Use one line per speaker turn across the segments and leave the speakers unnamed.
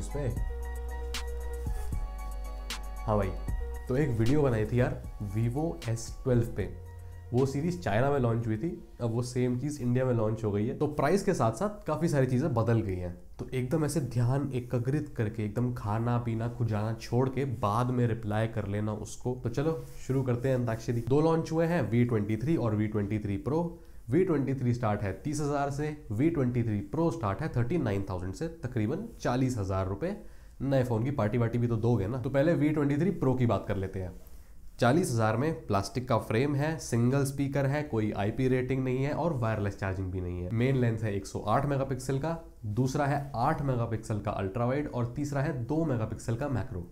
उस पर हाँ भाई तो एक वीडियो बनाई थी यार वीवो एस ट्वेल्व पे वो सीरीज चाइना में लॉन्च हुई थी अब वो सेम चीज़ इंडिया में लॉन्च हो गई है तो प्राइस के साथ साथ काफ़ी सारी चीज़ें बदल गई हैं तो एकदम ऐसे ध्यान एकाग्रित करके एकदम खाना पीना खुजाना छोड़ के बाद में रिप्लाई कर लेना उसको तो चलो शुरू करते हैं अंताक्षरी दो लॉन्च हुए हैं वी ट्वेंटी थ्री और V twenty three pro V twenty three start है तीस हज़ार से V twenty three pro start है थर्टी नाइन थाउजेंड से तकरीबन चालीस हज़ार रुपये नए फ़ोन की पार्टी वार्टी भी तो दोगे ना तो पहले वी ट्वेंटी थ्री प्रो की बात कर लेते हैं चालीस हज़ार में प्लास्टिक का फ्रेम है सिंगल स्पीकर है कोई आईपी रेटिंग नहीं है और वायरलेस चार्जिंग भी नहीं है मेन लेंस है 108 मेगापिक्सल का दूसरा है 8 मेगापिक्सल का अल्ट्रा वाइड और तीसरा है 2 मेगापिक्सल का macro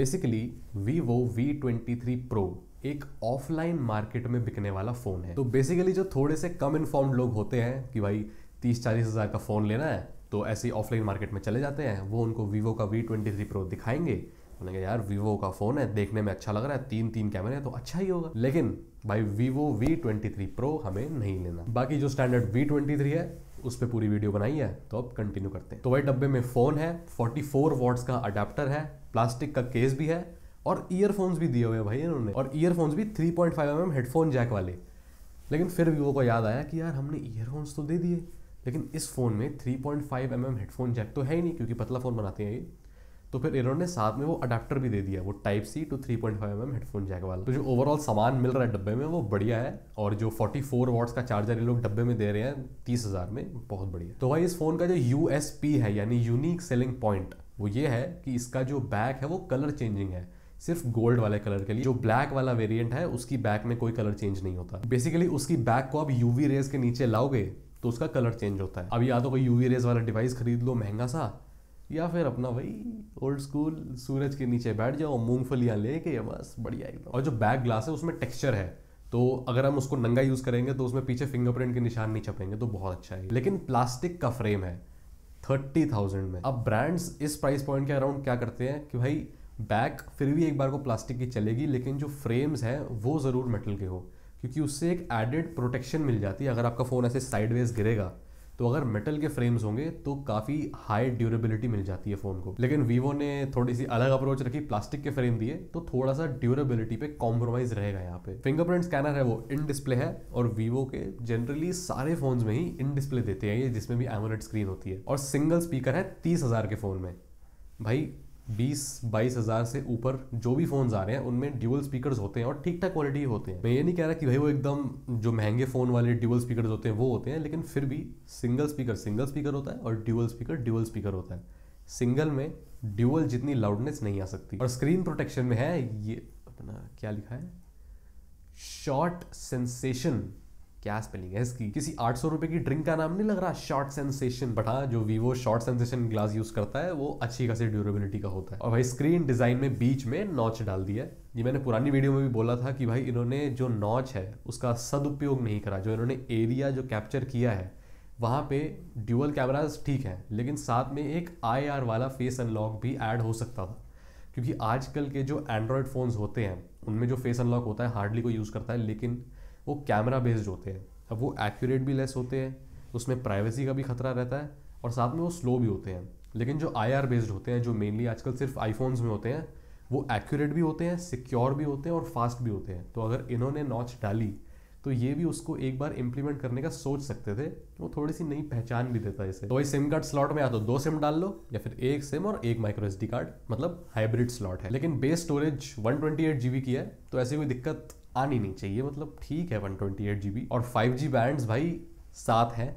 basically Vivo V twenty three pro एक ऑफलाइन मार्केट में बिकने वाला फ़ोन है तो बेसिकली जो थोड़े से कम इन्फॉर्म लोग होते हैं कि भाई तीस चालीस हज़ार का फ़ोन लेना है तो ऐसे ही ऑफलाइन मार्केट में चले जाते हैं वो उनको वीवो का वी ट्वेंटी थ्री प्रो दिखाएंगे उन्होंने यार वीवो का फ़ोन है देखने में अच्छा लग रहा है तीन तीन कैमरे तो अच्छा ही होगा लेकिन भाई Vivo V twenty three pro हमें नहीं लेना बाकी जो स्टैंडर्ड वी ट्वेंटी थ्री है उस पर पूरी वीडियो बनाई है तो अब कंटिन्यू करते हैं तो वही डब्बे में फ़ोन है फोर्टी फोर वॉट्स का अडेप्टर है प्लास्टिक का केस भी है और ईयरफोन्स भी दिए हुए भाई इन्होंने और ईयरफोन्स भी three point five M headphone jack वाले लेकिन फिर वीवो को याद आया कि यार हमने ईयरफोन्स तो दे दिए लेकिन इस फ़ोन में three point five M M headphone jack तो है ही नहीं क्योंकि पतला फ़ोन बनाते हैं ये तो फिर इन्होंने साथ में वो अडाप्टर भी दे दिया वो type C to three point five M headphone jack वाला तो जो ओवरऑल सामान मिल रहा है डब्बे में वो बढ़िया है और जो फोर्टी फोर वाट्स का चार्जर ये लोग डब्बे में दे रहे हैं तीस हज़ार में बहुत बढ़िया तो भाई इस फ़ोन का जो यू है यानी यूनिक सेलिंग पॉइंट वो ये है कि इसका जो बैक है वो कलर चेंजिंग है सिर्फ गोल्ड वाले कलर के लिए जो ब्लैक वाला वेरिएंट है उसकी बैक में कोई कलर चेंज नहीं होता बेसिकली उसकी बैक को आप यूवी रेज के नीचे लाओगे तो उसका कलर चेंज होता है अब या तो कोई यूवी रेज वाला डिवाइस खरीद लो महंगा सा या फिर अपना वही ओल्ड स्कूल सूरज के नीचे बैठ जाओ मूंगफलियाँ लेके बस बढ़िया एकदम और जो बैक ग्लास है उसमें टेक्सचर है तो अगर हम उसको नंगा यूज़ करेंगे तो उसमें पीछे फिंगरप्रिंट के निशान नहीं छपेंगे तो बहुत अच्छा है लेकिन प्लास्टिक का फ्रेम है थर्टी थाउजेंड में अब ब्रांड्स इस प्राइस पॉइंट के अराउंड क्या करते हैं कि भाई बैक फिर भी एक बार को प्लास्टिक की चलेगी लेकिन जो फ्रेम्स हैं वो ज़रूर मेटल के हो क्योंकि उससे एक एडेड प्रोटेक्शन मिल जाती है अगर आपका फ़ोन ऐसे साइडवेज गिरेगा तो अगर मेटल के फ्रेम्स होंगे तो काफ़ी हाई ड्यूरेबिलिटी मिल जाती है फ़ोन को लेकिन वीवो ने थोड़ी सी अलग अप्रोच रखी प्लास्टिक के फ्रेम दिए तो थोड़ा सा ड्यूरेबिलिटी पे कॉम्प्रोमाइज़ रहेगा यहाँ पे फिंगरप्रिंट स्कैनर है वो इन डिस्प्ले है और वीवो के जनरली सारे फोन्स में ही इन डिस्प्ले देते हैं ये जिसमें भी एमोलेट स्क्रीन होती है और सिंगल स्पीकर है तीस के फ़ोन में भाई बीस बाईस हज़ार से ऊपर जो भी फ़ोन्स आ रहे हैं उनमें ड्यूअल स्पीकर्स होते हैं और ठीक ठाक क्वालिटी होते हैं मैं ये नहीं कह रहा कि भाई वो एकदम जो महंगे फ़ोन वाले ड्यूअल स्पीकर्स होते हैं वो होते हैं लेकिन फिर भी सिंगल स्पीकर सिंगल स्पीकर होता है और ड्यूअल स्पीकर ड्यूअल स्पीकर होता है सिंगल में ड्यूअल जितनी लाउडनेस नहीं आ सकती और स्क्रीन प्रोटेक्शन में है ये अपना क्या लिखा है शॉर्ट सेंसेशन क्या स्पेलिंग है इसकी किसी आठ सौ रुपये की ड्रिंक का नाम नहीं लग रहा शॉर्ट सेंसेशन बट हाँ जो Vivo Schott sensation glass use करता है वो अच्छी खासी ड्यूरेबिलिटी का होता है और भाई स्क्रीन डिजाइन में बीच में नॉच डाल दिया है ये मैंने पुरानी वीडियो में भी बोला था कि भाई इन्होंने जो नॉच है उसका सदुपयोग नहीं करा जो इन्होंने एरिया जो कैप्चर किया है वहाँ पे ड्यूअल कैमराज ठीक हैं लेकिन साथ में एक आई वाला फेस अनलॉक भी ऐड हो सकता था क्योंकि आजकल के जो एंड्रॉयड फ़ोन्स होते हैं उनमें जो फेस अनलॉक होता है हार्डली कोई यूज़ करता है लेकिन वो कैमरा बेस्ड होते हैं अब वो एक्यूरेट भी लेस होते हैं उसमें प्राइवेसी का भी खतरा रहता है और साथ में वो स्लो भी होते हैं लेकिन जो आई बेस्ड होते हैं जो मेनली आजकल सिर्फ आईफोन्स में होते हैं वो एक्यूरेट भी होते हैं सिक्योर भी होते हैं और फास्ट भी होते हैं तो अगर इन्होंने नॉच डाली तो ये भी उसको एक बार इम्प्लीमेंट करने का सोच सकते थे तो वो थोड़ी सी नई पहचान भी देता है इसे तो वही सिम कार्ड स्लॉट में या तो दो सिम डाल लो या फिर एक सिम और एक माइक्रो एस कार्ड मतलब हाइब्रिड स्लॉट है लेकिन base storage one twenty eight की है तो ऐसी कोई दिक्कत आनी नहीं चाहिए मतलब ठीक है one twenty eight G B और फाइव जी बैंड भाई सात हैं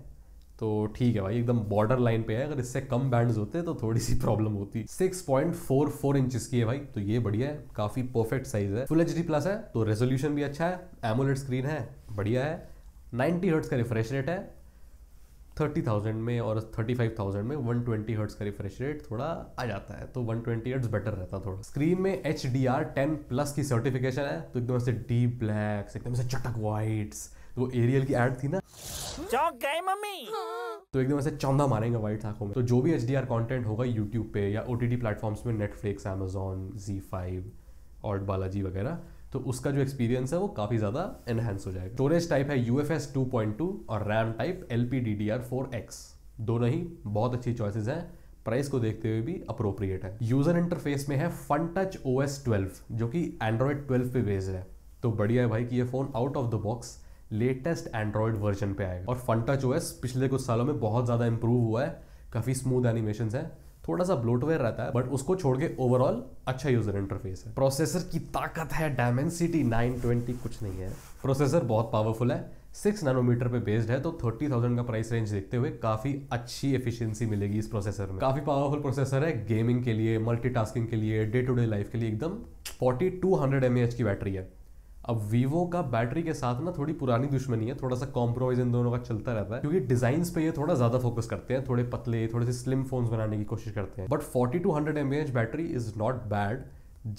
तो ठीक है भाई एकदम बॉर्डर लाइन पे है अगर इससे कम बैंड्स होते तो थोड़ी सी प्रॉब्लम होती six point four four inches की है भाई तो ये बढ़िया है काफ़ी परफेक्ट साइज है फुल एच डी प्लस है तो रेजोल्यूशन भी अच्छा है एमोलेट स्क्रीन है बढ़िया है नाइनटी हर्ट्स का रिफ्रेश रेट है थर्टी थाउजेंड में और थर्टी फाइव थाउजेंड में वन ट्वेंटी हर्ट्स का रिफ्रेश रेट थोड़ा आ जाता है तो वन ट्वेंटी हर्ट्स बेटर रहता है थोड़ा स्क्रीन में H D R ten plus की सर्टिफिकेशन है तो एकदम से डीप ब्लैक्स एकदम से चटक वाइट्स तो वो एरियल की एड थी ना चौक गए मम्मी तो एकदम ऐसे चौंधा मारेंगे वाइट आंखों में तो जो भी एच डी आर कॉन्टेंट होगा यूट्यूब पे या ओ टी टी प्लेटफॉर्म्स में नेटफ्लिक्स अमेजोन जी फाइव और बालाजी वगैरह तो उसका जो एक्सपीरियंस है वो काफ़ी ज़्यादा एनहेंस हो जाएगा स्टोरेज टाइप है U F S two point two और RAM type L P D D R four X दोनों ही बहुत अच्छी चॉइसेस हैं प्राइस को देखते हुए भी अप्रोप्रिएट है यूजर इंटरफेस में है Fun touch O S twelve जो कि एंड्रॉयड ट्वेल्व पे बेस्ड है तो बढ़िया है भाई कि ये phone out of the box latest Android version पे आएगा और फन टच ओ पिछले कुछ सालों में बहुत ज़्यादा इंप्रूव हुआ है काफ़ी स्मूथ एनिमेशन है थोड़ा सा ब्लोटवेयर रहता है बट उसको छोड़ के ओवरऑल अच्छा यूजर इंटरफेस है प्रोसेसर की ताकत है डायमेंसिटी ट्वेंटी कुछ नहीं है प्रोसेसर बहुत पावरफुल है सिक्स नैनोमीटर पे बेस्ड है तो थर्टी थाउजेंड का प्राइस रेंज देखते हुए काफी अच्छी एफिशिएंसी मिलेगी इस प्रोसेसर में काफी पावरफुल प्रोसेसर है गेमिंग के लिए मल्टीटास्किंग के लिए डे टू डे लाइफ के लिए एकदम forty two hundred M H की बैटरी है अब वीवो का बैटरी के साथ ना थोड़ी पुरानी दुश्मनी है थोड़ा सा कॉम्प्रोमाइज इन दोनों का चलता रहता है क्योंकि डिजाइन पे ये थोड़ा ज्यादा फोकस करते हैं थोड़े पतले थोड़े से स्लिम फोन्स बनाने की कोशिश करते हैं but forty two hundred M battery is not bad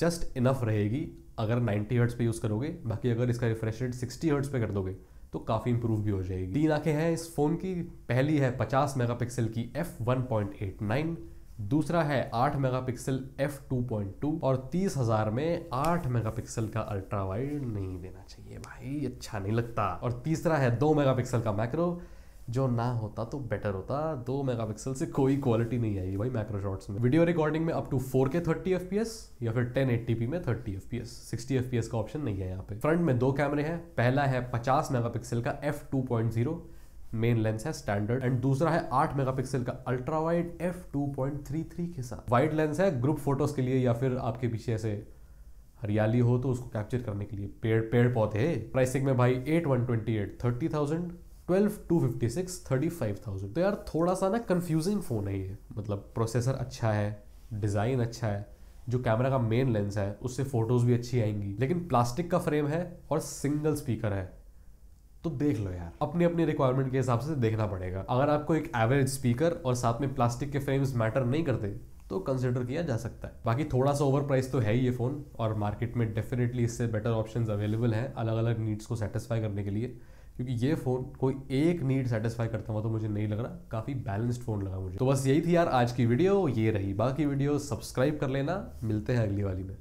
just enough रहेगी अगर नाइन्टी हर्ट्स पे यूज़ करोगे बाकी अगर इसका रिफ्रेश रेट सिक्सटी हर्ट्स पे कर दोगे तो काफ़ी इंप्रूव भी हो जाएगी तीन आंखें हैं इस फ़ोन की पहली है 50 मेगापिक्सल की एफ नाइन दूसरा है 8 मेगापिक्सल f2.2 और 30,000 में 8 मेगापिक्सल का अल्ट्रा वाइड नहीं देना चाहिए भाई अच्छा नहीं लगता और तीसरा है 2 मेगापिक्सल का मैक्रो जो ना होता तो बेटर होता दो मेगापिक्सल से कोई क्वालिटी नहीं आई भाई मैक्रो शॉट्स में वीडियो रिकॉर्डिंग में up to four K thirty F या फिर टेन में 30 FPS 60 FPS का ऑप्शन नहीं है यहाँ पे फ्रंट में दो कैमरे हैं पहला है पचास मेगापिक्सल का f2.0 मेन लेंस है स्टैंडर्ड एंड दूसरा है मेगा मेगापिक्सल का ultra wide F two point three three के साथ वाइड लेंस है ग्रुप फोटोज के लिए या फिर आपके पीछे ऐसे हरियाली हो तो उसको कैप्चर करने के लिए पेड़ पेड़ पौधे प्राइसिंग में भाई eight one twenty eight thirty thousand twelve two fifty six thirty five thousand तो यार थोड़ा सा ना कन्फ्यूजिंग फ़ोन है ये मतलब प्रोसेसर अच्छा है डिज़ाइन अच्छा है जो कैमरा का मेन लेंस है उससे फोटोज़ भी अच्छी आएंगी लेकिन प्लास्टिक का फ्रेम है और सिंगल स्पीकर है तो देख लो यार अपनी अपनी रिक्वायरमेंट के हिसाब से देखना पड़ेगा अगर आपको एक एवरेज स्पीकर और साथ में प्लास्टिक के फ्रेम्स मैटर नहीं करते तो कंसिडर किया जा सकता है बाकी थोड़ा सा ओवर प्राइस तो है ही ये फ़ोन और मार्केट में डेफिनेटली इससे बेटर ऑप्शन अवेलेबल हैं अलग अलग नीड्स को सेटिस्फाई करने के लिए क्योंकि ये फ़ोन कोई एक नीड सेटिस्फाई करता हुआ तो मुझे नहीं लग रहा काफ़ी बैलेंस्ड फ़ोन लगा मुझे तो बस यही थी यार आज की वीडियो ये रही बाकी वीडियो सब्सक्राइब कर लेना मिलते हैं अगली वाली में